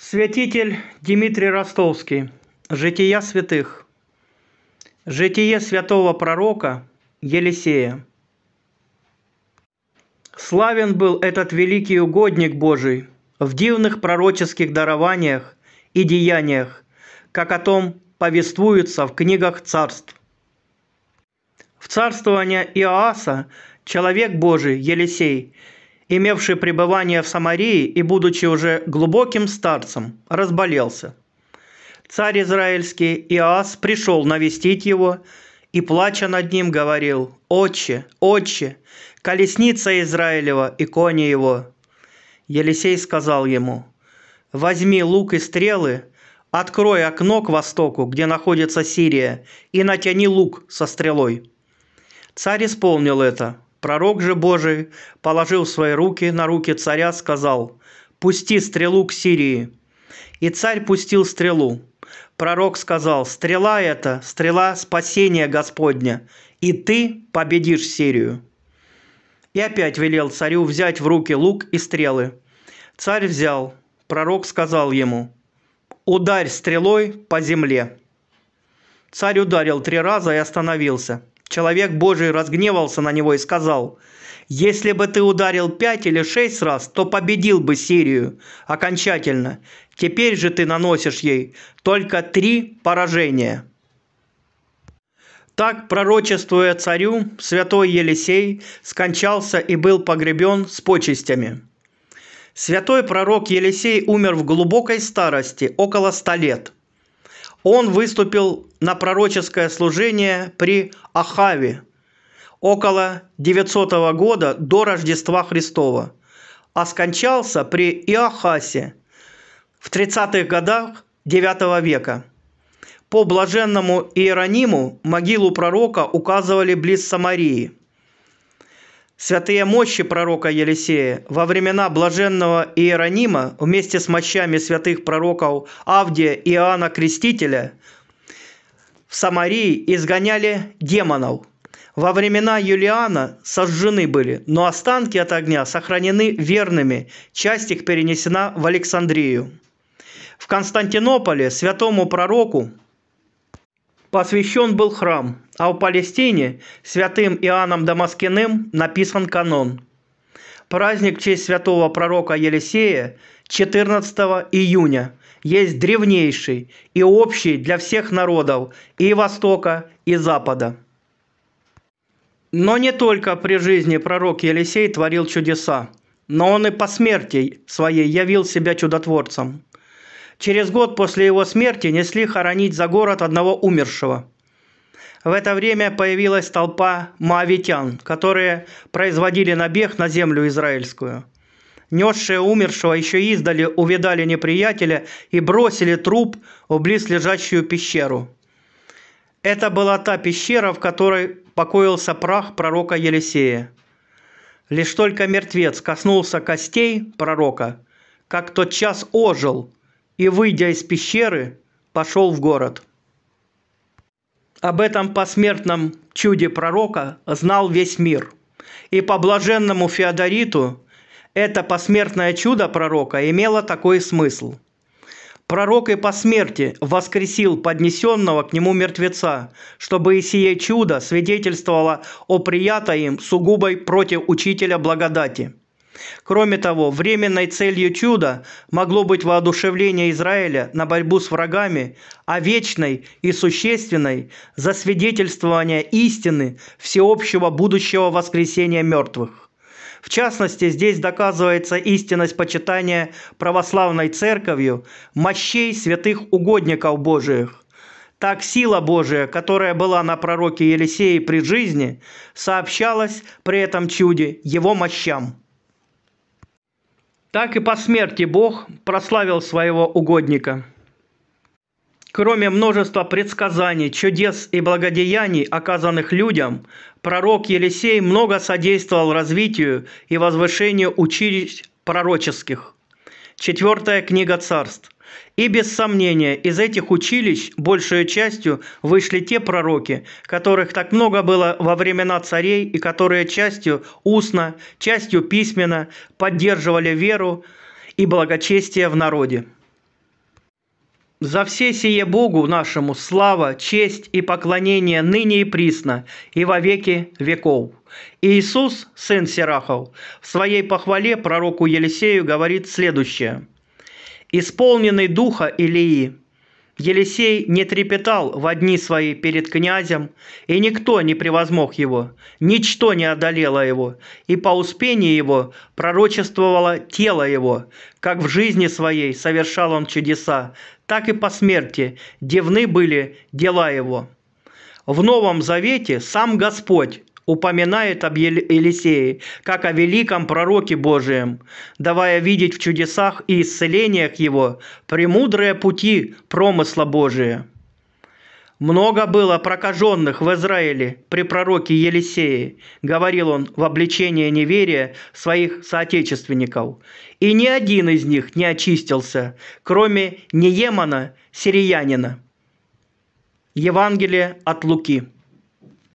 Святитель Дмитрий Ростовский. Жития святых. Житие святого пророка Елисея. Славен был этот великий угодник Божий в дивных пророческих дарованиях и деяниях, как о том повествуется в книгах царств. В царствование Иоаса человек Божий Елисей – имевший пребывание в Самарии и будучи уже глубоким старцем, разболелся. Царь израильский Иас пришел навестить его и, плача над ним, говорил «Отче, отче, колесница Израилева и кони его». Елисей сказал ему «Возьми лук и стрелы, открой окно к востоку, где находится Сирия, и натяни лук со стрелой». Царь исполнил это – Пророк же Божий, положил свои руки на руки царя, сказал, «Пусти стрелу к Сирии». И царь пустил стрелу. Пророк сказал, «Стрела это, стрела спасения Господня, и ты победишь Сирию». И опять велел царю взять в руки лук и стрелы. Царь взял. Пророк сказал ему, «Ударь стрелой по земле». Царь ударил три раза и остановился – Человек Божий разгневался на него и сказал, «Если бы ты ударил пять или шесть раз, то победил бы Сирию окончательно. Теперь же ты наносишь ей только три поражения». Так, пророчествуя царю, святой Елисей скончался и был погребен с почестями. Святой пророк Елисей умер в глубокой старости, около ста лет – он выступил на пророческое служение при Ахаве около 900 года до Рождества Христова, а скончался при Иохасе в 30-х годах IX века. По блаженному Иерониму могилу пророка указывали близ Самарии – Святые мощи пророка Елисея во времена блаженного Иеронима вместе с мощами святых пророков Авдия и Иоанна Крестителя в Самарии изгоняли демонов. Во времена Юлиана сожжены были, но останки от огня сохранены верными, часть их перенесена в Александрию. В Константинополе святому пророку посвящен был храм, а у Палестине святым Иоанном Дамаскиным написан канон. Праздник в честь святого пророка Елисея 14 июня есть древнейший и общий для всех народов и Востока, и Запада. Но не только при жизни пророк Елисей творил чудеса, но он и по смерти своей явил себя чудотворцем. Через год после его смерти несли хоронить за город одного умершего – в это время появилась толпа маавитян, которые производили набег на землю израильскую. Несшие умершего еще издали увидали неприятеля и бросили труп в близлежащую пещеру. Это была та пещера, в которой покоился прах пророка Елисея. Лишь только мертвец коснулся костей пророка, как тот час ожил и, выйдя из пещеры, пошел в город. Об этом посмертном чуде пророка знал весь мир. И по блаженному Феодориту это посмертное чудо пророка имело такой смысл. Пророк и по смерти воскресил поднесенного к нему мертвеца, чтобы и сие чудо свидетельствовало о прията им сугубой против учителя благодати – Кроме того, временной целью чуда могло быть воодушевление Израиля на борьбу с врагами, а вечной и существенной – засвидетельствование истины всеобщего будущего воскресения мертвых. В частности, здесь доказывается истинность почитания православной церковью мощей святых угодников Божиих. Так сила Божия, которая была на пророке Елисее при жизни, сообщалась при этом чуде его мощам так и по смерти Бог прославил своего угодника. Кроме множества предсказаний, чудес и благодеяний, оказанных людям, пророк Елисей много содействовал развитию и возвышению училищ пророческих. Четвертая книга царств. И без сомнения, из этих училищ большей частью вышли те пророки, которых так много было во времена царей и которые частью устно, частью письменно поддерживали веру и благочестие в народе. За все сие Богу нашему слава, честь и поклонение ныне и присно, и во веки веков. Иисус, сын Сирахов, в своей похвале пророку Елисею говорит следующее – исполненный духа Илии. Елисей не трепетал в одни свои перед князем, и никто не превозмог его, ничто не одолело его, и по успении его пророчествовало тело его, как в жизни своей совершал он чудеса, так и по смерти девны были дела его. В Новом Завете сам Господь упоминает об Елисее, как о великом пророке Божием, давая видеть в чудесах и исцелениях его премудрые пути промысла Божия. «Много было прокаженных в Израиле при пророке Елисее», — говорил он в обличении неверия своих соотечественников. «И ни один из них не очистился, кроме Неемана, сириянина». Евангелие от Луки.